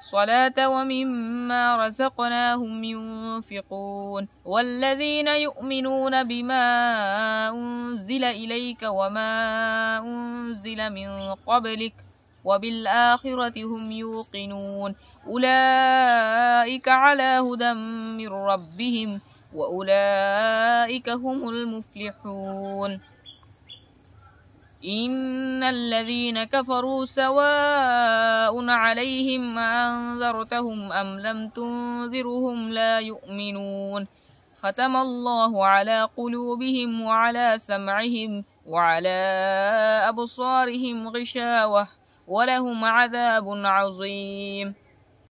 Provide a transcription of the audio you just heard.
الصلاة ومما رزقناهم ينفقون والذين يؤمنون بما أنزل إليك وما أنزل من قبلك وبالآخرة هم يوقنون أولئك على هدى من ربهم وأولئك هم المفلحون إن الذين كفروا سواء يخافون عليهم أنذرتهم أم لم تنذرهم لا يؤمنون ختم الله على قلوبهم وعلى سمعهم وعلى أبصارهم غشاوة ولهم عذاب عظيم